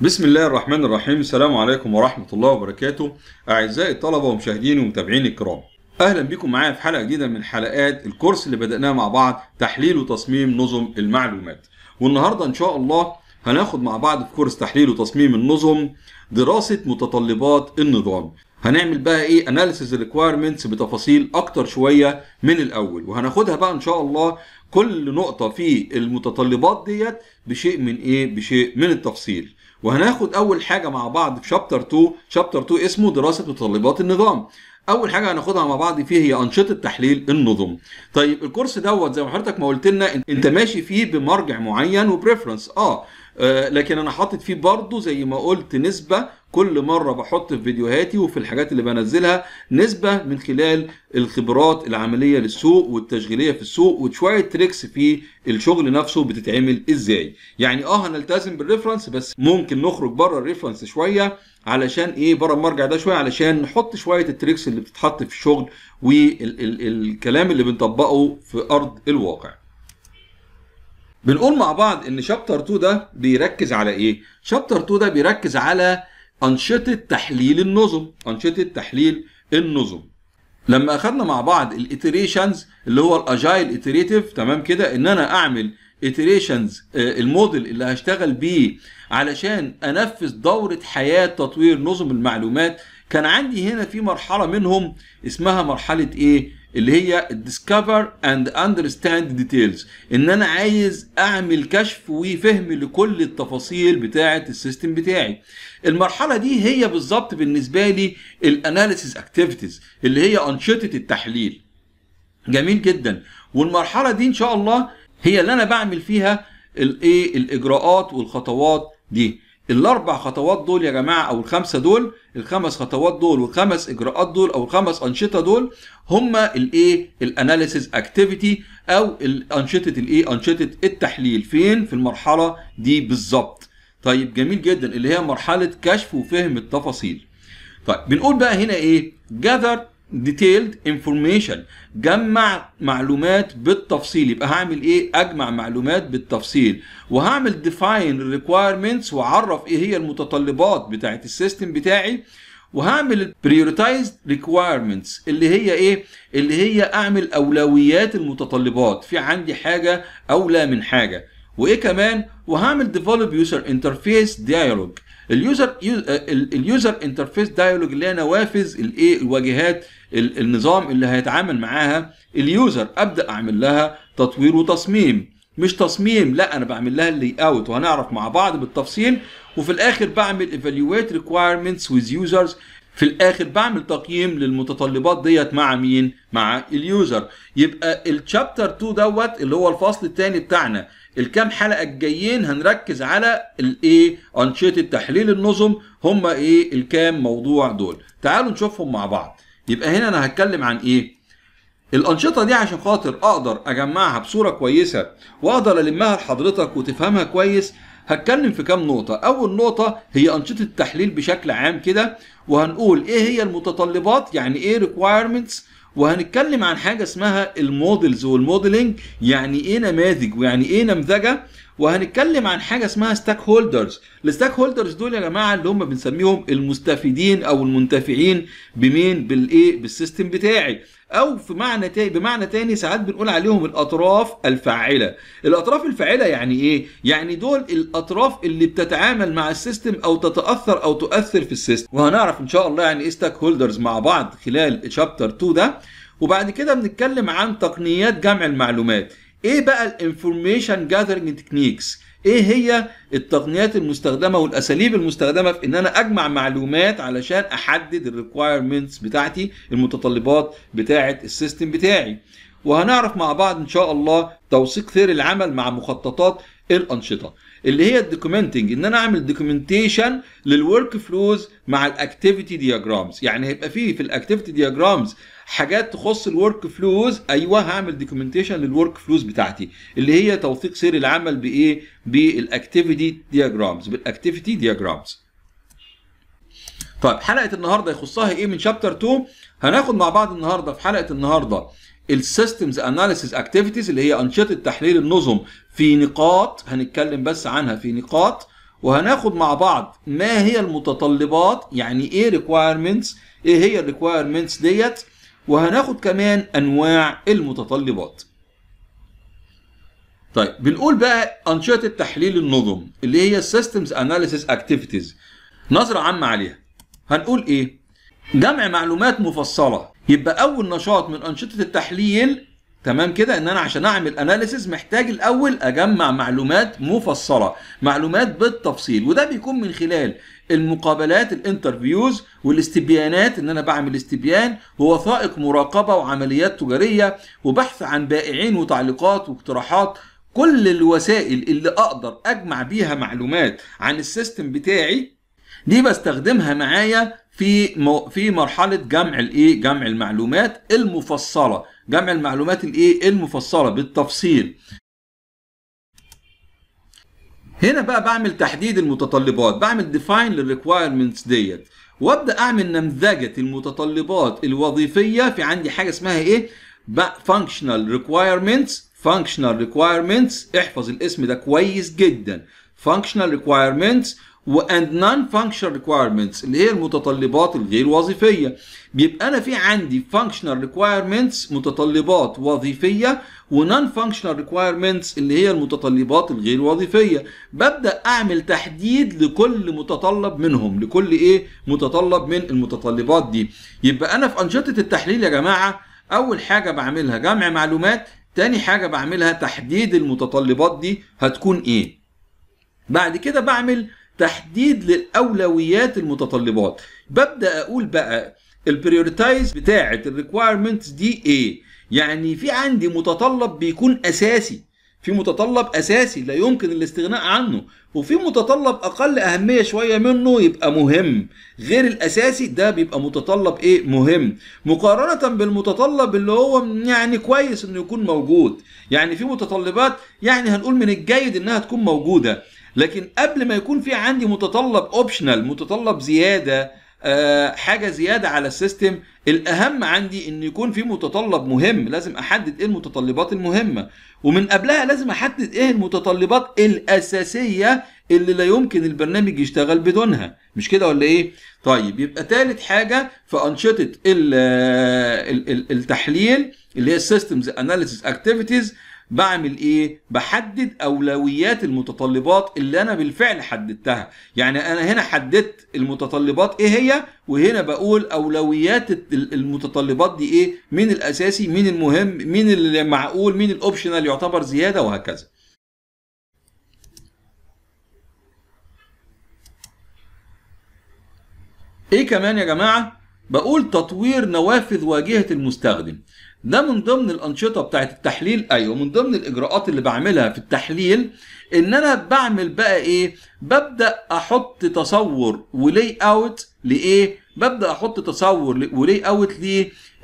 بسم الله الرحمن الرحيم السلام عليكم ورحمة الله وبركاته أعزائي الطلبة ومشاهدين ومتابعين الكرام أهلا بكم معايا في حلقة جديدة من حلقات الكورس اللي بدأناه مع بعض تحليل وتصميم نظم المعلومات والنهاردة إن شاء الله هناخد مع بعض في كورس تحليل وتصميم النظم دراسة متطلبات النظام هنعمل بقى ايه analysis requirements بتفاصيل اكتر شويه من الاول وهناخدها بقى ان شاء الله كل نقطه في المتطلبات ديت بشيء من ايه بشيء من التفصيل وهناخد اول حاجه مع بعض في شابتر 2 شابتر 2 اسمه دراسه متطلبات النظام اول حاجه هناخدها مع بعض فيه هي انشطه تحليل النظم طيب الكورس دوت زي ما حضرتك ما قلت لنا انت ماشي فيه بمرجع معين وبريفرنس اه آه، لكن انا حاطط فيه برضه زي ما قلت نسبه كل مره بحط في فيديوهاتي وفي الحاجات اللي بنزلها نسبه من خلال الخبرات العمليه للسوق والتشغيليه في السوق وشويه تريكس في الشغل نفسه بتتعمل ازاي يعني اه هنلتزم بالريفرنس بس ممكن نخرج بره الريفرنس شويه علشان ايه بره المرجع ده شويه علشان نحط شويه التريكس اللي بتتحط في الشغل والكلام اللي بنطبقه في ارض الواقع بنقول مع بعض ان شابتر 2 ده بيركز على ايه؟ شابتر 2 ده بيركز على انشطه تحليل النظم، انشطه تحليل النظم. لما اخدنا مع بعض الاتريشنز اللي هو الاجايل اتريتيف تمام كده ان انا اعمل اتريشنز آه، الموديل اللي هشتغل بيه علشان انفذ دوره حياه تطوير نظم المعلومات كان عندي هنا في مرحله منهم اسمها مرحله ايه؟ اللي هي discover and understand details ان انا عايز اعمل كشف وفهم لكل التفاصيل بتاعه السيستم بتاعي المرحله دي هي بالظبط بالنسبه لي الاناليسيس اكتيفيتيز اللي هي انشطه التحليل جميل جدا والمرحله دي ان شاء الله هي اللي انا بعمل فيها الايه الاجراءات والخطوات دي الاربع خطوات دول يا جماعه او الخمسه دول الخمس خطوات دول والخمس اجراءات دول او الخمس انشطه دول هم الايه الاناليسيز اكتيفيتي او انشطه الايه انشطه التحليل فين في المرحله دي بالظبط طيب جميل جدا اللي هي مرحله كشف وفهم التفاصيل طيب بنقول بقى هنا ايه gather ديتيلد انفورميشن جمع معلومات بالتفصيل يبقى هعمل ايه اجمع معلومات بالتفصيل وهعمل ديفاين ريكويرمنتس واعرف ايه هي المتطلبات بتاعه السيستم بتاعي وهعمل prioritized requirements اللي هي ايه اللي هي اعمل اولويات المتطلبات في عندي حاجه اولى من حاجه وايه كمان وهعمل develop user interface dialog اليوزر اليوزر انترفيس دايلوج اللي هي نوافذ الايه الواجهات النظام اللي هيتعامل معاها اليوزر ابدا اعمل لها تطوير وتصميم مش تصميم لا انا بعمل لها اللي اوت وهنعرف مع بعض بالتفصيل وفي الاخر بعمل ايفالويت ريكويرمنتس ويز يوزرز في الاخر بعمل تقييم للمتطلبات ديت مع مين مع اليوزر يبقى الشابتر 2 دوت اللي هو الفصل الثاني بتاعنا الكام حلقه الجايين هنركز على الايه انشطه تحليل النظم هم ايه الكام موضوع دول تعالوا نشوفهم مع بعض يبقى هنا انا هتكلم عن ايه الانشطه دي عشان خاطر اقدر اجمعها بصوره كويسه واقدر المها لحضرتك وتفهمها كويس هتكلم في كام نقطه اول نقطه هي انشطه التحليل بشكل عام كده وهنقول ايه هي المتطلبات يعني ايه requirements وهنتكلم عن حاجه اسمها المودلز والموديلنج يعني ايه نماذج ويعني ايه نمذجه وهنتكلم عن حاجه اسمها ستاك هولدرز الستاك هولدرز دول يا جماعه اللي هم بنسميهم المستفيدين او المنتفعين بمين بالايه بالسيستم بتاعي او في معنى تاني بمعنى تاني ساعات بنقول عليهم الاطراف الفاعله الاطراف الفاعله يعني ايه يعني دول الاطراف اللي بتتعامل مع السيستم او تتاثر او تؤثر في السيستم وهنعرف ان شاء الله يعني ايه ستاك هولدرز مع بعض خلال شابتر 2 ده وبعد كده بنتكلم عن تقنيات جمع المعلومات ايه بقى الانفورميشن جاذرنج تكنيكس ايه هي التقنيات المستخدمه والاساليب المستخدمه في ان انا اجمع معلومات علشان احدد الريكويرمنتس بتاعتي المتطلبات بتاعه السيستم بتاعي وهنعرف مع بعض ان شاء الله توثيق سير العمل مع مخططات الانشطه اللي هي الدوكيومنتنج ان انا اعمل دوكيومنتيشن للورك فلوز مع الاكتيفيتي دياجرامز يعني هيبقى فيه في الاكتيفيتي دياجرامز حاجات تخص الورك فلوز ايوه هعمل دوكيومنتيشن للورك فلوز بتاعتي اللي هي توثيق سير العمل بايه بالاكتيفيتي دياجرامز بالاكتيفيتي دياجرامز طيب حلقه النهارده يخصها ايه من شابتر 2 هناخد مع بعض النهارده في حلقه النهارده السيستمز اناليسيس اكتيفيتيز اللي هي انشطه تحليل النظم في نقاط هنتكلم بس عنها في نقاط وهناخد مع بعض ما هي المتطلبات يعني ايه ريكوايرمنتس ايه هي الريكوايرمنتس ديت وهناخد كمان انواع المتطلبات طيب بنقول بقى انشطه تحليل النظم اللي هي السيستمز اناليسيس اكتيفيتيز نظره عامه عليها هنقول ايه جمع معلومات مفصله يبقى اول نشاط من انشطه التحليل تمام كده ان انا عشان اعمل اناليسز محتاج الاول اجمع معلومات مفصله معلومات بالتفصيل وده بيكون من خلال المقابلات الانترفيوز والاستبيانات ان انا بعمل استبيان ووثائق مراقبه وعمليات تجاريه وبحث عن بائعين وتعليقات واقتراحات كل الوسائل اللي اقدر اجمع بيها معلومات عن السيستم بتاعي دي بستخدمها معايا في مو في مرحله جمع الايه جمع المعلومات المفصله جمع المعلومات الايه المفصله بالتفصيل هنا بقى بعمل تحديد المتطلبات بعمل ديفاين للريكوايرمنتس ديت وابدا اعمل نمذجه المتطلبات الوظيفيه في عندي حاجه اسمها ايه فانكشنال ريكوايرمنتس فانكشنال ريكوايرمنتس احفظ الاسم ده كويس جدا فانكشنال ريكوايرمنتس واند نون فانكشنال ريكوايرمنتس اللي هي المتطلبات الغير وظيفيه بيبقى انا في عندي فانكشنال ريكوايرمنتس متطلبات وظيفيه ونون فانكشنال ريكوايرمنتس اللي هي المتطلبات الغير وظيفيه ببدا اعمل تحديد لكل متطلب منهم لكل ايه متطلب من المتطلبات دي يبقى انا في انشطه التحليل يا جماعه اول حاجه بعملها جمع معلومات تاني حاجه بعملها تحديد المتطلبات دي هتكون ايه بعد كده بعمل تحديد للاولويات المتطلبات ببدا اقول بقى البريورتايز بتاعه الريكوايرمنتس دي ايه يعني في عندي متطلب بيكون اساسي في متطلب اساسي لا يمكن الاستغناء عنه وفي متطلب اقل اهميه شويه منه يبقى مهم غير الاساسي ده بيبقى متطلب ايه مهم مقارنه بالمتطلب اللي هو يعني كويس انه يكون موجود يعني في متطلبات يعني هنقول من الجيد انها تكون موجوده لكن قبل ما يكون في عندي متطلب اوبشنال متطلب زياده آه، حاجه زياده على السيستم الاهم عندي ان يكون في متطلب مهم لازم احدد ايه المتطلبات المهمه ومن قبلها لازم احدد ايه المتطلبات الاساسيه اللي لا يمكن البرنامج يشتغل بدونها مش كده ولا ايه طيب يبقى ثالث حاجه في انشطه آه، التحليل اللي هي السيستمز اناليسيس اكتيفيتيز بعمل ايه بحدد اولويات المتطلبات اللي انا بالفعل حددتها يعني انا هنا حددت المتطلبات ايه هي وهنا بقول اولويات المتطلبات دي ايه مين الاساسي مين المهم مين المعقول مين الاوبشنال يعتبر زياده وهكذا ايه كمان يا جماعه بقول تطوير نوافذ واجهه المستخدم ده من ضمن الانشطه بتاعت التحليل ايوه من ضمن الاجراءات اللي بعملها في التحليل ان انا بعمل بقى ايه ببدا احط تصور ولي اوت لايه ببدا احط تصور ولي اوت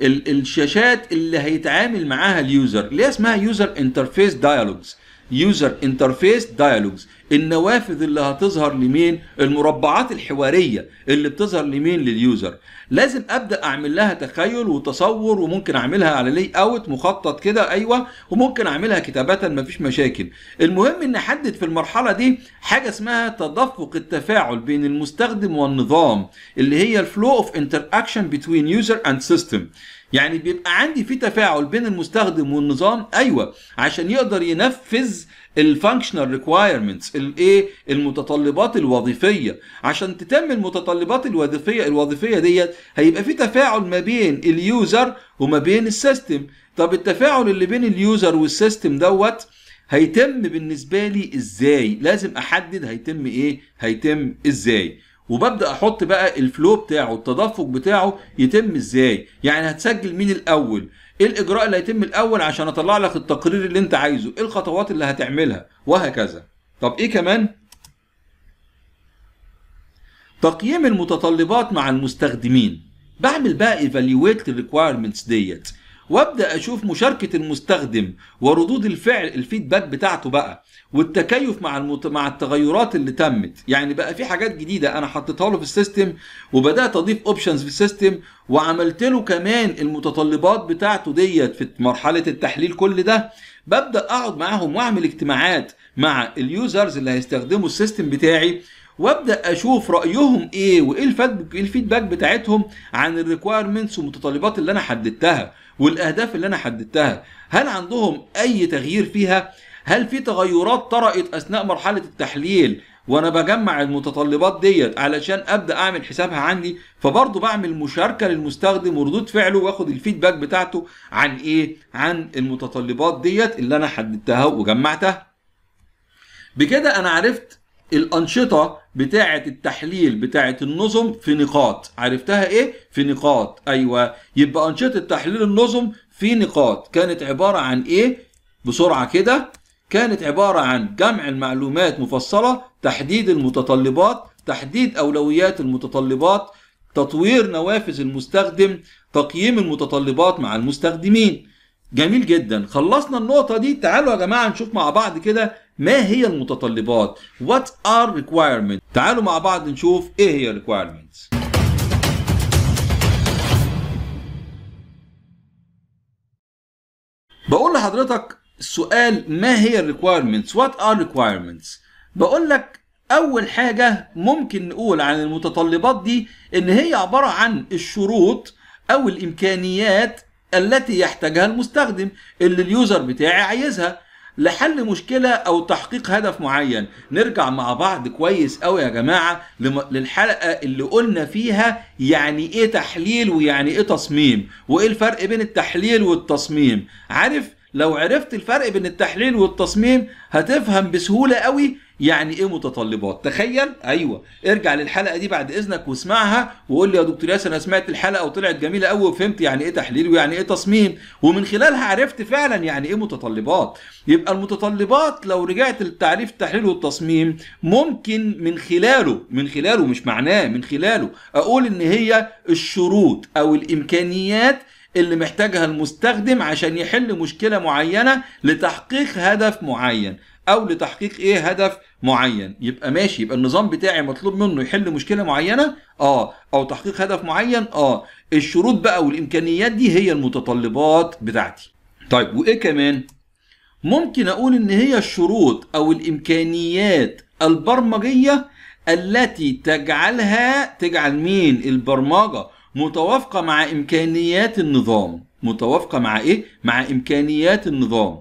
للشاشات اللي هيتعامل معاها اليوزر اللي هي اسمها يوزر انترفيس دايالوجز يوزر انترفيس دايالوجز النوافذ اللي هتظهر لمين المربعات الحواريه اللي بتظهر لمين لليوزر لازم ابدا اعمل لها تخيل وتصور وممكن اعملها على لي اوت مخطط كده ايوه وممكن اعملها كتابه مفيش مشاكل المهم ان احدد في المرحله دي حاجه اسمها تدفق التفاعل بين المستخدم والنظام اللي هي الفلو اوف انتر اكشن بتوين يوزر اند سيستم يعني بيبقى عندي في تفاعل بين المستخدم والنظام ايوه عشان يقدر ينفذ الفانكشنال ريكوايرمنتس الايه المتطلبات الوظيفيه عشان تتم المتطلبات الوظيفيه الوظيفيه ديت هيبقى في تفاعل ما بين اليوزر وما بين السيستم طب التفاعل اللي بين اليوزر والسيستم دوت هيتم بالنسبه لي ازاي لازم احدد هيتم ايه هيتم ازاي وببدا احط بقى الفلو بتاعه التدفق بتاعه يتم ازاي يعني هتسجل مين الاول ايه الاجراء اللي هيتم الاول عشان اطلع لك التقرير اللي انت عايزه ايه الخطوات اللي هتعملها وهكذا طب ايه كمان تقييم المتطلبات مع المستخدمين بعمل بقى ايفالويت الريكويرمنتس ديت وابدا اشوف مشاركه المستخدم وردود الفعل الفيدباك بتاعته بقى والتكيف مع المت... مع التغيرات اللي تمت يعني بقى في حاجات جديده انا حطيتها له في السيستم وبدات اضيف اوبشنز في السيستم وعملت له كمان المتطلبات بتاعته ديت في مرحله التحليل كل ده ببدا اقعد معاهم واعمل اجتماعات مع اليوزرز اللي هيستخدموا السيستم بتاعي وابدا اشوف رايهم ايه وايه الفيدباك إيه بتاعتهم عن الريكويرمنتس والمتطلبات اللي انا حددتها والاهداف اللي انا حددتها هل عندهم اي تغيير فيها هل في تغيرات طرأت اثناء مرحله التحليل وانا بجمع المتطلبات ديت علشان ابدا اعمل حسابها عندي فبرضه بعمل مشاركه للمستخدم وردود فعله واخد الفيدباك بتاعته عن ايه عن المتطلبات ديت اللي انا حددتها وجمعتها بكده انا عرفت الانشطه بتاعه التحليل بتاعه النظم في نقاط عرفتها ايه في نقاط ايوه يبقى انشطه تحليل النظم في نقاط كانت عباره عن ايه بسرعه كده كانت عباره عن جمع المعلومات مفصله تحديد المتطلبات تحديد اولويات المتطلبات تطوير نوافذ المستخدم تقييم المتطلبات مع المستخدمين جميل جدا خلصنا النقطه دي تعالوا يا جماعه نشوف مع بعض كده ما هي المتطلبات what are requirements تعالوا مع بعض نشوف ايه هي requirements بقول لحضرتك السؤال ما هي الريكويرمنتس وات ار ريكويرمنتس بقول لك اول حاجه ممكن نقول عن المتطلبات دي ان هي عباره عن الشروط او الامكانيات التي يحتاجها المستخدم اللي اليوزر بتاعي عايزها لحل مشكله او تحقيق هدف معين نرجع مع بعض كويس قوي يا جماعه للحلقه اللي قلنا فيها يعني ايه تحليل ويعني ايه تصميم وايه الفرق بين التحليل والتصميم عارف لو عرفت الفرق بين التحليل والتصميم هتفهم بسهوله قوي يعني ايه متطلبات تخيل ايوه ارجع للحلقه دي بعد اذنك واسمعها وقول لي يا دكتور ياسر انا سمعت الحلقه وطلعت جميله قوي وفهمت يعني ايه تحليل ويعني ايه تصميم ومن خلالها عرفت فعلا يعني ايه متطلبات يبقى المتطلبات لو رجعت للتعريف التحليل والتصميم ممكن من خلاله من خلاله مش معناه من خلاله اقول ان هي الشروط او الامكانيات اللي محتاجها المستخدم عشان يحل مشكله معينه لتحقيق هدف معين او لتحقيق ايه هدف معين يبقى ماشي يبقى النظام بتاعي مطلوب منه يحل مشكله معينه اه او تحقيق هدف معين اه الشروط بقى والامكانيات دي هي المتطلبات بتاعتي طيب وايه كمان ممكن اقول ان هي الشروط او الامكانيات البرمجيه التي تجعلها تجعل مين البرمجه متوافقه مع امكانيات النظام متوافقه مع ايه مع امكانيات النظام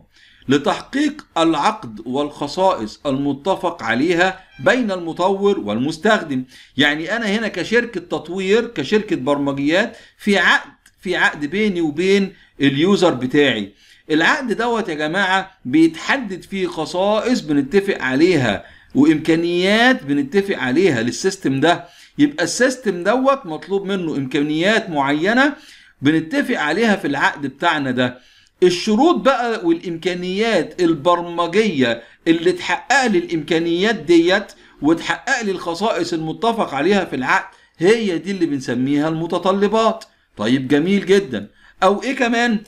لتحقيق العقد والخصائص المتفق عليها بين المطور والمستخدم يعني انا هنا كشركه تطوير كشركه برمجيات في عقد في عقد بيني وبين اليوزر بتاعي العقد دوت يا جماعه بيتحدد فيه خصائص بنتفق عليها وامكانيات بنتفق عليها للسيستم ده يبقى السيستم دوت مطلوب منه امكانيات معينه بنتفق عليها في العقد بتاعنا ده الشروط بقى والامكانيات البرمجيه اللي تحقق لي الامكانيات ديت وتحقق لي الخصائص المتفق عليها في العقد هي دي اللي بنسميها المتطلبات طيب جميل جدا او ايه كمان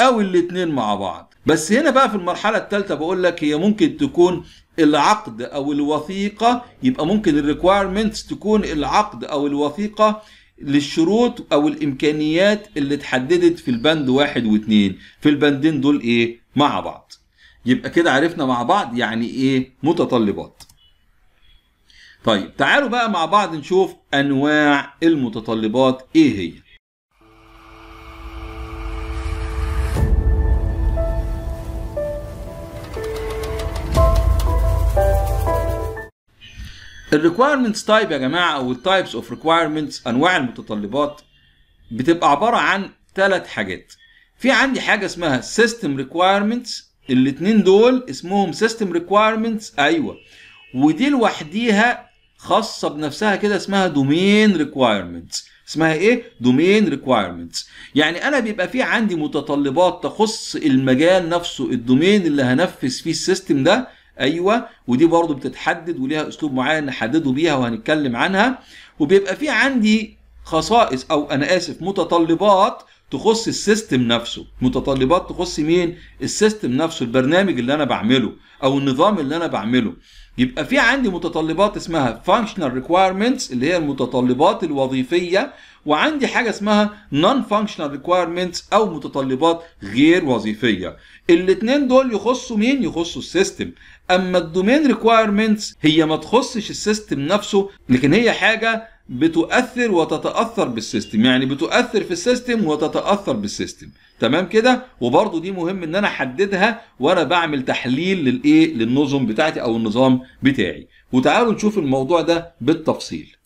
او الاتنين مع بعض بس هنا بقى في المرحله الثالثه بقول لك هي ممكن تكون العقد او الوثيقه يبقى ممكن الريكويرمنتس تكون العقد او الوثيقه للشروط او الامكانيات اللي اتحددت في البند واحد واثنين في البندين دول ايه مع بعض يبقى كده عرفنا مع بعض يعني ايه متطلبات طيب تعالوا بقى مع بعض نشوف انواع المتطلبات ايه هي الريكويرمنتس تايب يا جماعه او التايبس اوف ريكويرمنتس انواع المتطلبات بتبقى عباره عن ثلاث حاجات في عندي حاجه اسمها سيستم ريكويرمنتس الاثنين دول اسمهم سيستم ريكويرمنتس ايوه ودي لوحديها خاصه بنفسها كده اسمها دومين ريكويرمنتس اسمها ايه دومين ريكويرمنتس يعني انا بيبقى في عندي متطلبات تخص المجال نفسه الدومين اللي هنفذ فيه السيستم ده ايوه ودي برضو بتتحدد وليها اسلوب معين نحدده بيها وهنتكلم عنها وبيبقى في عندي خصائص او انا اسف متطلبات تخص السيستم نفسه متطلبات تخص مين السيستم نفسه البرنامج اللي انا بعمله او النظام اللي انا بعمله يبقى في عندي متطلبات اسمها functional requirements اللي هي المتطلبات الوظيفيه وعندي حاجه اسمها non functional requirements او متطلبات غير وظيفيه الاثنين دول يخصوا مين يخصوا السيستم اما الدومين ريكوايرمنتس هي ما تخصش السيستم نفسه لكن هي حاجه بتؤثر وتتاثر بالسيستم يعني بتؤثر في السيستم وتتاثر بالسيستم تمام كده وبرده دي مهم ان انا احددها وانا بعمل تحليل للايه للنظم بتاعتي او النظام بتاعي وتعالوا نشوف الموضوع ده بالتفصيل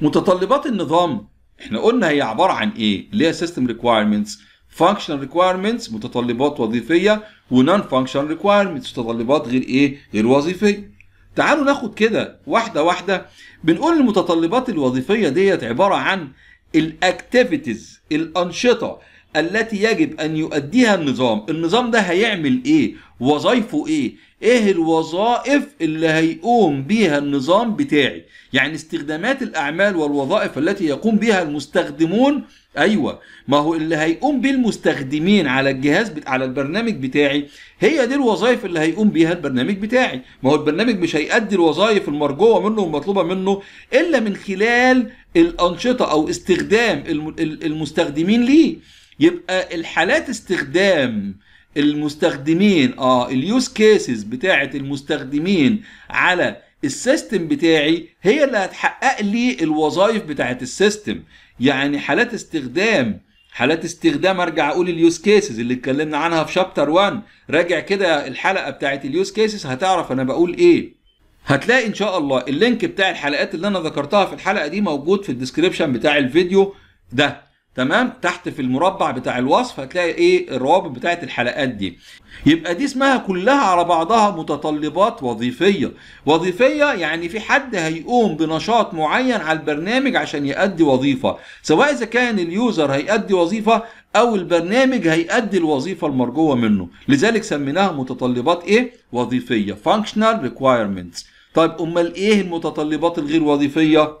متطلبات النظام احنا قلنا هي عباره عن ايه اللي هي سيستم ريكوايرمنتس فانكشنال requirements متطلبات وظيفيه ونون فانكشنال requirements متطلبات غير ايه غير وظيفيه تعالوا ناخد كده واحده واحده بنقول المتطلبات الوظيفيه ديت عباره عن الاكتيفيتيز الانشطه التي يجب ان يؤديها النظام النظام ده هيعمل ايه وظايفه ايه ايه الوظائف اللي هيقوم بيها النظام بتاعي يعني استخدامات الاعمال والوظائف التي يقوم بها المستخدمون ايوه ما هو اللي هيقوم بيه المستخدمين على الجهاز بت... على البرنامج بتاعي هي دي الوظائف اللي هيقوم بيها البرنامج بتاعي ما هو البرنامج مش هيأدي الوظائف المرجوه منه والمطلوبه منه الا من خلال الانشطه او استخدام الم... المستخدمين ليه يبقى الحالات استخدام المستخدمين اه اليوز كيسز بتاعه المستخدمين على السيستم بتاعي هي اللي هتحقق لي الوظائف بتاعت السيستم يعني حالات استخدام حالات استخدام ارجع اقول اليوز كيسز اللي اتكلمنا عنها في شابتر 1 راجع كده الحلقه بتاعت اليوز كيسز هتعرف انا بقول ايه هتلاقي ان شاء الله اللينك بتاع الحلقات اللي انا ذكرتها في الحلقه دي موجود في الديسكريبشن بتاع الفيديو ده تمام تحت في المربع بتاع الوصف هتلاقي ايه الروابط بتاعه الحلقات دي يبقى دي اسمها كلها على بعضها متطلبات وظيفيه وظيفيه يعني في حد هيقوم بنشاط معين على البرنامج عشان يؤدي وظيفه سواء اذا كان اليوزر هيؤدي وظيفه او البرنامج هيؤدي الوظيفه المرجوه منه لذلك سميناها متطلبات ايه وظيفيه functional requirements طيب امال ايه المتطلبات الغير وظيفيه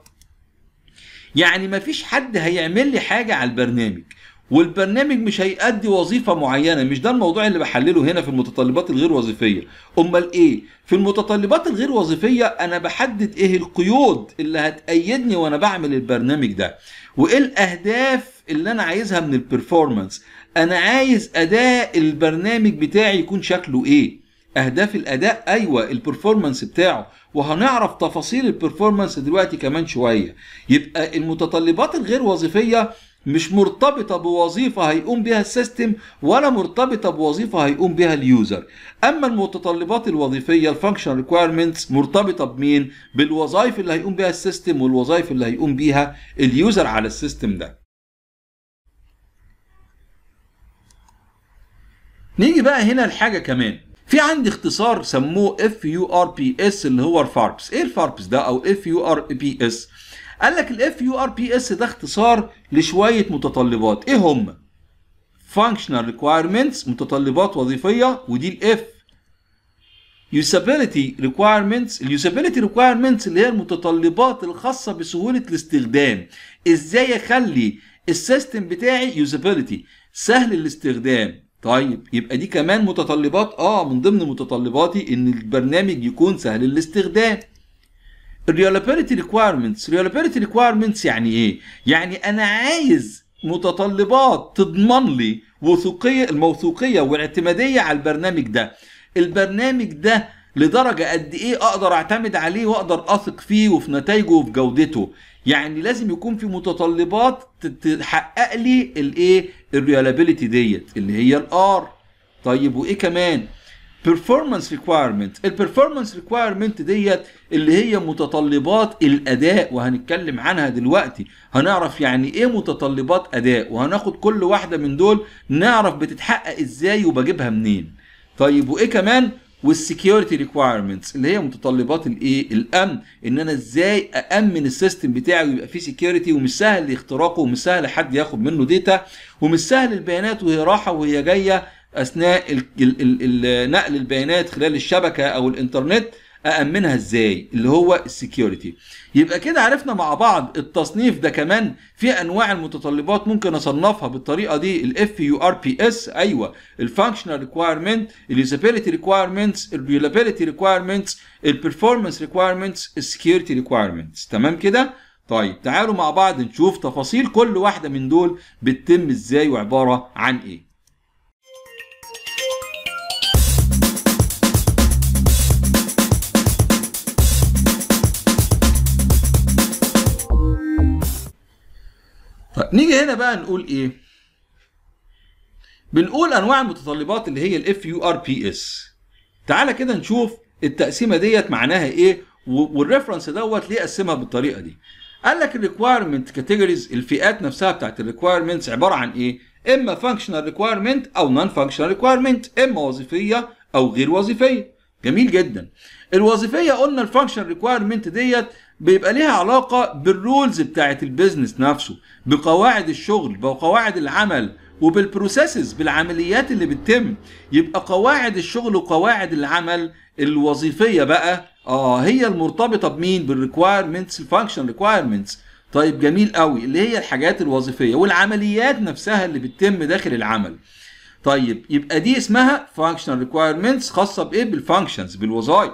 يعني مفيش حد هيعمل لي حاجه على البرنامج والبرنامج مش هيأدي وظيفة معينة مش ده الموضوع اللي بحلله هنا في المتطلبات الغير وظيفية أمال إيه؟ في المتطلبات الغير وظيفية أنا بحدد إيه القيود اللي هتأيدني وأنا بعمل البرنامج ده وإيه الأهداف اللي أنا عايزها من البرفورمانس أنا عايز أداء البرنامج بتاعي يكون شكله إيه؟ اهداف الاداء ايوه البرفورمانس بتاعه وهنعرف تفاصيل البرفورمانس دلوقتي كمان شويه يبقى المتطلبات الغير وظيفيه مش مرتبطه بوظيفه هيقوم بها السيستم ولا مرتبطه بوظيفه هيقوم بها اليوزر اما المتطلبات الوظيفيه الفانكشن ريكويرمنتس مرتبطه بمين بالوظائف اللي هيقوم بها السيستم والوظائف اللي هيقوم بها اليوزر على السيستم ده نيجي بقى هنا لحاجه كمان في عندي اختصار سموه اف يو ار بي اس اللي هو الفاربس ايه الفاربس ده او اف يو ار بي اس قال لك الاف يو ار بي اس ده اختصار لشويه متطلبات ايه هم فانكشنال ريكويرمنتس متطلبات وظيفيه ودي الاف يوزابيلتي ريكويرمنتس اليوزابيلتي ريكويرمنتس اللي هي المتطلبات الخاصه بسهوله الاستخدام ازاي اخلي السيستم بتاعي يوزابيلتي سهل الاستخدام طيب يبقى دي كمان متطلبات اه من ضمن متطلباتي ان البرنامج يكون سهل الاستخدام الريلابيلتي ريكويرمنتس الريلابيلتي ريكويرمنتس يعني ايه يعني انا عايز متطلبات تضمن لي وثوقيه الموثوقيه والاعتماديه على البرنامج ده البرنامج ده لدرجه قد ايه اقدر اعتمد عليه واقدر اثق فيه وفي نتائجه وفي جودته يعني لازم يكون في متطلبات تحقق لي الايه الريلابيليتي ديت اللي هي الار طيب وايه كمان performance requirement البيرفورمانس ريكوايرمنت ديت اللي هي متطلبات الاداء وهنتكلم عنها دلوقتي هنعرف يعني ايه متطلبات اداء وهناخد كل واحده من دول نعرف بتتحقق ازاي وبجيبها منين طيب وايه كمان والسكيورتي ريكوايرمنتس اللي هي متطلبات الايه الامن ان انا ازاي اامن السيستم بتاعي ويبقى فيه سكيورتي ومش سهل اختراقه ومش سهل حد ياخد منه داتا ومش سهل البيانات وهي راحه وهي جايه اثناء الـ الـ الـ الـ نقل البيانات خلال الشبكه او الانترنت أأمنها إزاي اللي هو السكيورتي يبقى كده عرفنا مع بعض التصنيف ده كمان في أنواع المتطلبات ممكن أصنفها بالطريقة دي الـ FURPS أيوه الفانكشنال ريكوايرمنت Reliability ريكوايرمنتس الـ ريكوايرمنتس البرفورمانس ريكوايرمنتس Security ريكوايرمنتس تمام كده طيب تعالوا مع بعض نشوف تفاصيل كل واحدة من دول بتتم إزاي وعبارة عن إيه نيجي هنا بقى نقول ايه بنقول انواع المتطلبات اللي هي الاف يو ار بي اس تعالى كده نشوف التقسيمه ديت معناها ايه والريفرنس دوت ليه قسمها بالطريقه دي قال لك الريكويرمنت كاتيجوريز الفئات نفسها بتاعت الريكويرمنتس عباره عن ايه اما فانكشنال ريكويرمنت او نون فانكشنال ريكويرمنت اما وظيفيه او غير وظيفيه جميل جدا الوظيفيه قلنا الفانكشنال ريكويرمنت ديت بيبقى ليها علاقه بالرولز بتاعه البيزنس نفسه بقواعد الشغل بقواعد العمل وبالبروسيسز بالعمليات اللي بتتم يبقى قواعد الشغل وقواعد العمل الوظيفيه بقى اه هي المرتبطه بمين بالريكوايرمنتس الفانكشن ريكوايرمنتس طيب جميل قوي اللي هي الحاجات الوظيفيه والعمليات نفسها اللي بتتم داخل العمل طيب يبقى دي اسمها فانكشنال ريكوايرمنتس خاصه بايه بالفانكشنز بالوظائف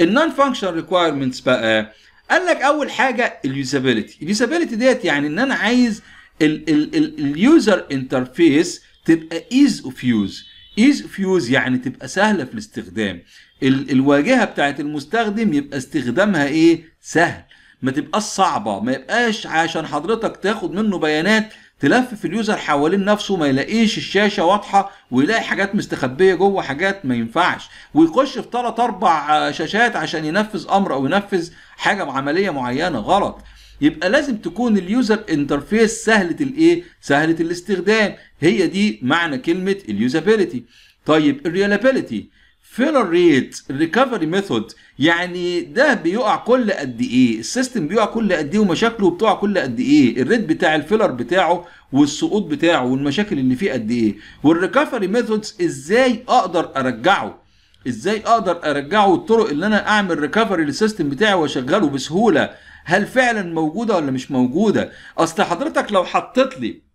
النون فانكشنال ريكوايرمنتس بقى قال لك اول حاجه اليوزابيلتي اليوزابيلتي ديت يعني ان انا عايز اليوزر انترفيس تبقى ايز اوف يوز ايز اوف يوز يعني تبقى سهله في الاستخدام ال الواجهه بتاعت المستخدم يبقى استخدامها ايه سهل ما تبقاش صعبه ما يبقاش عشان حضرتك تاخد منه بيانات تلفف اليوزر حوالين نفسه ما يلاقيش الشاشه واضحه ويلاقي حاجات مستخبيه جوه حاجات ما ينفعش ويخش في ثلاث اربع آه، شاشات عشان ينفذ امر او ينفذ حاجه بعمليه معينه غلط يبقى لازم تكون اليوزر انترفيس سهله الايه سهله الاستخدام هي دي معنى كلمه اليوزابيلتي طيب الريلابيلتي فيلر ريت ريكفري ميثود يعني ده بيقع كل قد ايه السيستم بيقع كل قد ايه ومشاكله بتقع كل قد ايه الريت بتاع الفيلر بتاعه والسقوط بتاعه والمشاكل اللي فيه قد ايه والريكفري ميثودز ازاي اقدر ارجعه ازاي اقدر ارجعه الطرق اللي انا اعمل ريكفري للسيستم بتاعي واشغله بسهوله هل فعلا موجوده ولا مش موجوده اصل حضرتك لو حطيت لي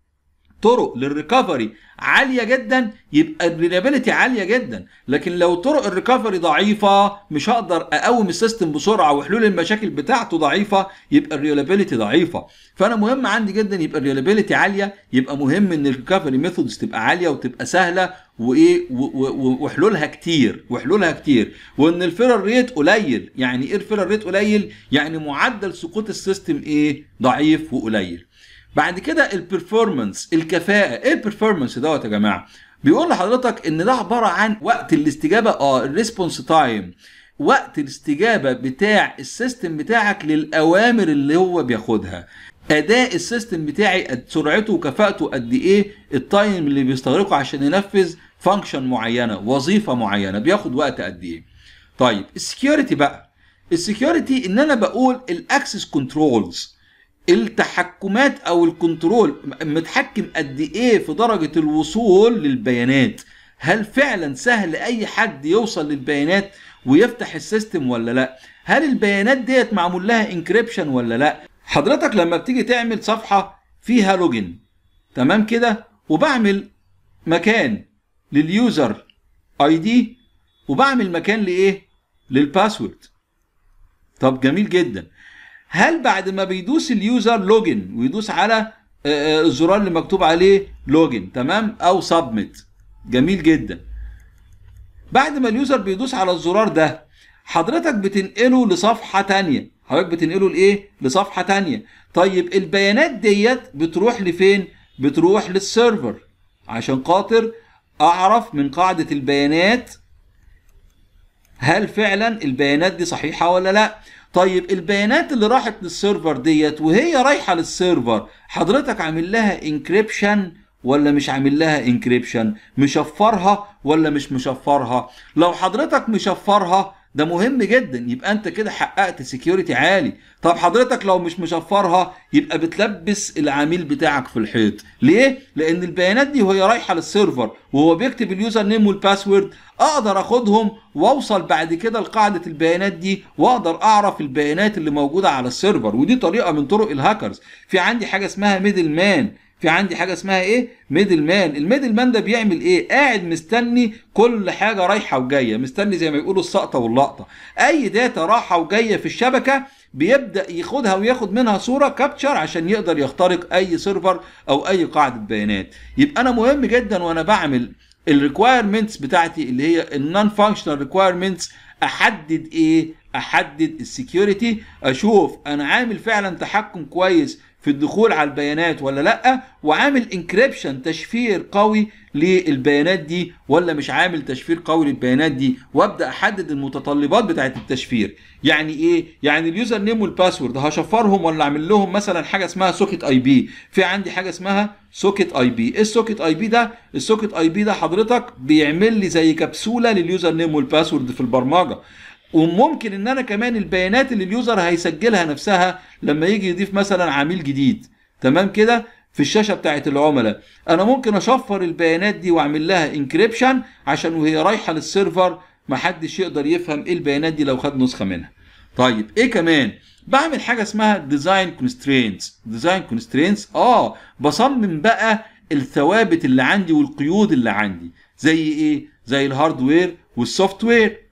طرق للريكفري عاليه جدا يبقى الريلابيلتي عاليه جدا لكن لو طرق الريكفري ضعيفه مش هقدر اقوم السيستم بسرعه وحلول المشاكل بتاعته ضعيفه يبقى الريلابيلتي ضعيفه فانا مهم عندي جدا يبقى الريلابيلتي عاليه يبقى مهم ان الريكفري ميثودز تبقى عاليه وتبقى سهله وايه وحلولها كتير وحلولها كتير وان الفيرر ريت قليل يعني ايه الفيرر ريت قليل يعني معدل سقوط السيستم ايه ضعيف وقليل بعد كده البرفورمانس الكفاءه ايه البرفورمانس دوت يا جماعه بيقول لحضرتك ان ده عباره عن وقت الاستجابه اه الريسبونس تايم وقت الاستجابه بتاع السيستم بتاعك للاوامر اللي هو بياخدها اداء السيستم بتاعي سرعته وكفاءته قد ايه التايم اللي بيستغرقه عشان ينفذ فانكشن معينه وظيفه معينه بياخد وقت قد ايه طيب السكيورتي بقى السكيورتي ان انا بقول الاكسس كنترولز التحكمات او الكنترول متحكم قد ايه في درجه الوصول للبيانات هل فعلا سهل اي حد يوصل للبيانات ويفتح السيستم ولا لا هل البيانات ديت معمول لها انكريبشن ولا لا حضرتك لما بتيجي تعمل صفحه فيها لوجن تمام كده وبعمل مكان لليوزر اي دي وبعمل مكان لايه للباسورد طب جميل جدا هل بعد ما بيدوس اليوزر لوجن ويدوس على آه، آه، الزرار اللي مكتوب عليه لوجن تمام او سبميت جميل جدا بعد ما اليوزر بيدوس على الزرار ده حضرتك بتنقله لصفحه ثانيه حضرتك بتنقله لايه لصفحه ثانيه طيب البيانات ديت بتروح لفين بتروح للسيرفر عشان خاطر اعرف من قاعده البيانات هل فعلا البيانات دي صحيحه ولا لا طيب البيانات اللي راحت للسيرفر ديت وهي رايحه للسيرفر حضرتك عامل لها انكريبشن ولا مش عامل لها انكريبشن مشفرها ولا مش مشفرها لو حضرتك مشفرها ده مهم جدا يبقى انت كده حققت سيكيورتي عالي طب حضرتك لو مش مشفرها يبقى بتلبس العميل بتاعك في الحيط ليه لان البيانات دي وهي رايحه للسيرفر وهو بيكتب اليوزر نيم والباسورد اقدر اخدهم واوصل بعد كده لقاعده البيانات دي واقدر اعرف البيانات اللي موجوده على السيرفر ودي طريقه من طرق الهاكرز في عندي حاجه اسمها ميدل مان في عندي حاجه اسمها ايه ميدل مان الميدل مان ده بيعمل ايه قاعد مستني كل حاجه رايحه وجايه مستني زي ما يقولوا السقطه واللقطه اي داتا رايحه وجايه في الشبكه بيبدا ياخدها وياخد منها صوره كابتشر عشان يقدر يخترق اي سيرفر او اي قاعده بيانات يبقى انا مهم جدا وانا بعمل الريكويرمنتس بتاعتي اللي هي النون فانكشنال ريكويرمنتس احدد ايه احدد السكيورتي اشوف انا عامل فعلا تحكم كويس في الدخول على البيانات ولا لا وعامل انكريبشن تشفير قوي للبيانات دي ولا مش عامل تشفير قوي للبيانات دي وابدا احدد المتطلبات بتاعه التشفير يعني ايه يعني اليوزر نيم والباسورد هشفرهم ولا اعمل لهم مثلا حاجه اسمها سوكت اي بي في عندي حاجه اسمها سوكت اي بي ايه السوكت اي بي ده السوكت اي بي ده حضرتك بيعمل لي زي كبسوله لليوزر نيم والباسورد في البرمجه وممكن ان انا كمان البيانات اللي اليوزر هيسجلها نفسها لما يجي يضيف مثلا عميل جديد تمام كده في الشاشه بتاعه العملاء انا ممكن اشفر البيانات دي واعمل لها انكريبشن عشان وهي رايحه للسيرفر ما حدش يقدر يفهم ايه البيانات دي لو خد نسخه منها طيب ايه كمان بعمل حاجه اسمها ديزاين كونسترينتس ديزاين كونسترينتس اه بصمم بقى الثوابت اللي عندي والقيود اللي عندي زي ايه زي الهاردوير والسوفت وير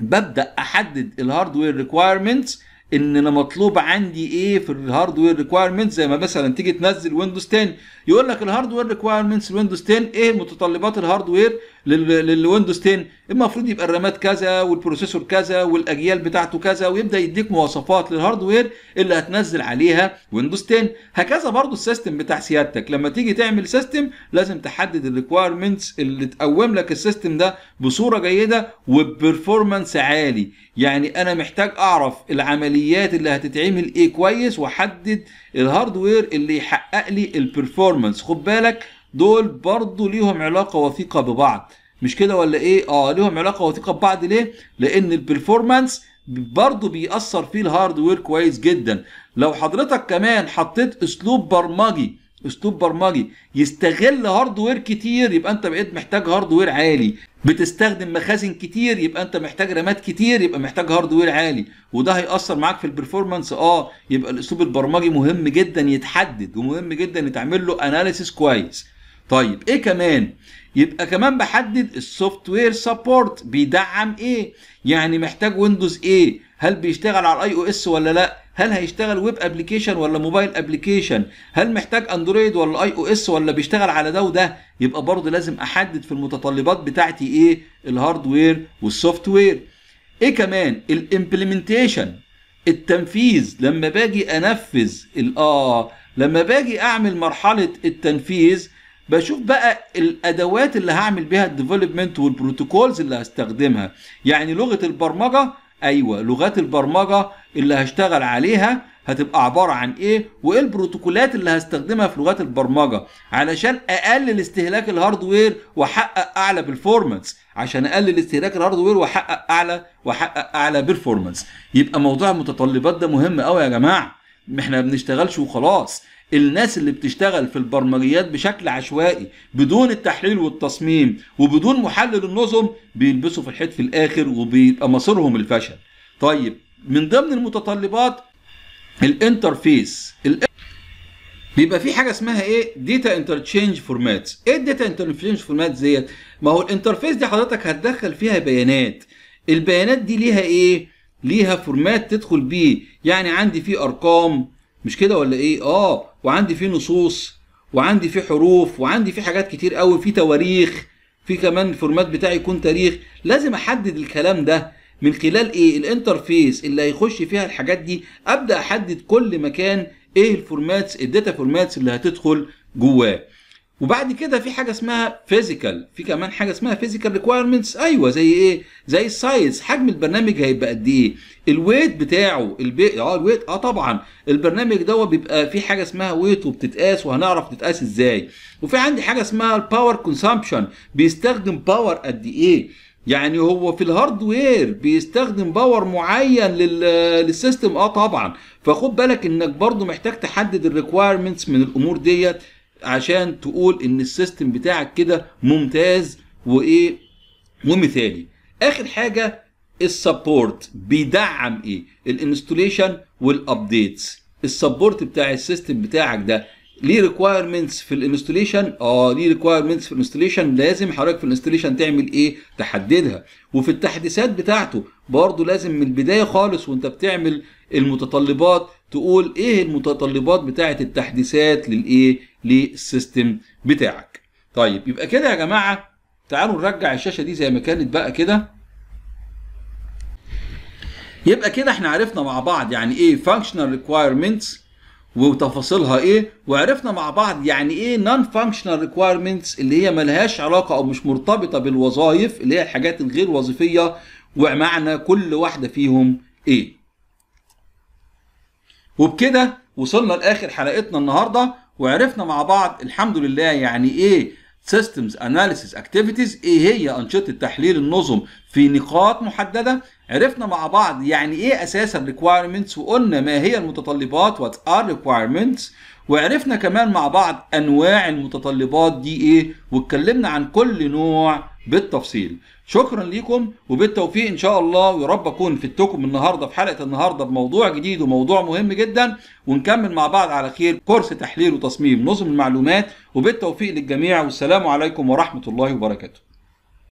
ببدا احدد الهاردوير ريكوايرمنتس ان انا مطلوب عندي ايه في الهاردوير ريكوايرمنتس زي ما مثلا تيجي تنزل ويندوز 10 يقول لك الهاردوير ريكوايرمنتس ويندوز 10 ايه متطلبات الهاردوير للويندوز 10 المفروض يبقى الرامات كذا والبروسيسور كذا والاجيال بتاعته كذا ويبدا يديك مواصفات للهاردوير اللي هتنزل عليها ويندوز 10 هكذا برضو السيستم بتاع سيادتك لما تيجي تعمل سيستم لازم تحدد الريكويرمنتس اللي تقوم لك السيستم ده بصوره جيده وبرفورمانس عالي يعني انا محتاج اعرف العمليات اللي هتتعمل ايه كويس واحدد الهاردوير اللي يحقق لي البرفورمانس خد بالك دول برضو ليهم علاقه وثيقه ببعض مش كده ولا ايه اه ليهم علاقه وثيقه ببعض ليه لان البرفورمانس برضه بيأثر فيه الهاردوير كويس جدا لو حضرتك كمان حطيت اسلوب برمجي اسلوب برمجي يستغل هاردوير كتير يبقى انت بقيت محتاج هاردوير عالي بتستخدم مخازن كتير يبقى انت محتاج رامات كتير يبقى محتاج هاردوير عالي وده هيأثر معاك في البرفورمانس اه يبقى الاسلوب البرمجي مهم جدا يتحدد ومهم جدا يتعمل له اناليسيس كويس طيب ايه كمان يبقى كمان بحدد السوفت وير سبورت بيدعم ايه يعني محتاج ويندوز ايه هل بيشتغل على الاي او اس ولا لا هل هيشتغل ويب ابلكيشن ولا موبايل ابلكيشن هل محتاج اندرويد ولا اي او اس ولا بيشتغل على ده وده يبقى برضه لازم احدد في المتطلبات بتاعتي ايه الهاردوير والسوفت وير ايه كمان الامبلمنتيشن التنفيذ لما باجي انفذ اه لما باجي اعمل مرحله التنفيذ بشوف بقى الادوات اللي هعمل بيها الديفلوبمنت والبروتوكولز اللي هستخدمها يعني لغه البرمجه ايوه لغات البرمجه اللي هشتغل عليها هتبقى عباره عن ايه وايه البروتوكولات اللي هستخدمها في لغات البرمجه علشان اقلل استهلاك الهاردوير واحقق اعلى بالفورمانس عشان اقلل استهلاك الهاردوير واحقق اعلى واحقق اعلى بالفورمانس يبقى موضوع المتطلبات ده مهم قوي يا جماعه احنا ما بنشتغلش وخلاص الناس اللي بتشتغل في البرمجيات بشكل عشوائي بدون التحليل والتصميم وبدون محلل النظم بيلبسوا في الحيط في الاخر وبيبقى مصيرهم الفشل طيب من ضمن المتطلبات الانترفيس بيبقى في حاجه اسمها ايه ديتا انترتشينج فورماتس ايه الداتا انترتشينج فورماتس ديت ما هو الانترفيس دي حضرتك هتدخل فيها بيانات البيانات دي ليها ايه ليها فورمات تدخل بيه يعني عندي فيه ارقام مش كده ولا ايه اه وعندي فيه نصوص وعندي فيه حروف وعندي فيه حاجات كتير قوي فيه تواريخ في كمان الفورمات بتاعي يكون تاريخ لازم احدد الكلام ده من خلال ايه الانترفيس اللي هيخش فيها الحاجات دي ابدا احدد كل مكان ايه الفورماتس الداتا فورماتس اللي هتدخل جواه وبعد كده في حاجه اسمها فيزيكال في كمان حاجه اسمها فيزيكال ريكويرمنتس ايوه زي ايه زي السايز حجم البرنامج هيبقى قد ايه الويت بتاعه البي... اه الويت اه طبعا البرنامج دوت بيبقى في حاجه اسمها ويت وبتتقاس وهنعرف تتقاس ازاي وفي عندي حاجه اسمها الباور كونسامبشن بيستخدم باور قد ايه يعني هو في الهاردوير بيستخدم باور معين للسيستم اه طبعا فخد بالك انك برضو محتاج تحدد الريكويرمنتس من الامور ديت عشان تقول ان السيستم بتاعك كده ممتاز وايه ومثالي اخر حاجه السبورت بيدعم ايه الانستوليشن والابديتس السبورت بتاع السيستم بتاعك ده ليه ريكوايرمنتس في الانستوليشن اه ليه ريكوايرمنتس في الانستوليشن لازم حضرتك في الانستوليشن تعمل ايه تحددها وفي التحديثات بتاعته برضه لازم من البدايه خالص وانت بتعمل المتطلبات تقول ايه المتطلبات بتاعه التحديثات للايه للسيستم بتاعك طيب يبقى كده يا جماعه تعالوا نرجع الشاشه دي زي ما كانت بقى كده يبقى كده احنا عرفنا مع بعض يعني ايه فانكشنال ريكويرمنتس وتفاصيلها ايه وعرفنا مع بعض يعني ايه نون فانكشنال ريكويرمنتس اللي هي ملهاش علاقه او مش مرتبطه بالوظائف اللي هي الحاجات الغير وظيفيه ومعنى كل واحده فيهم ايه وبكده وصلنا لاخر حلقتنا النهارده وعرفنا مع بعض الحمد لله يعني ايه سيستمز اناليسيس اكتيفيتيز ايه هي انشطه تحليل النظم في نقاط محدده عرفنا مع بعض يعني ايه اساسا ريكوايرمنتس وقلنا ما هي المتطلبات وات ار ريكوايرمنتس وعرفنا كمان مع بعض انواع المتطلبات دي ايه واتكلمنا عن كل نوع بالتفصيل شكرا ليكم وبالتوفيق ان شاء الله ويا رب اكون فدتكم النهارده في حلقه النهارده بموضوع جديد وموضوع مهم جدا ونكمل مع بعض على خير كورس تحليل وتصميم نظم المعلومات وبالتوفيق للجميع والسلام عليكم ورحمه الله وبركاته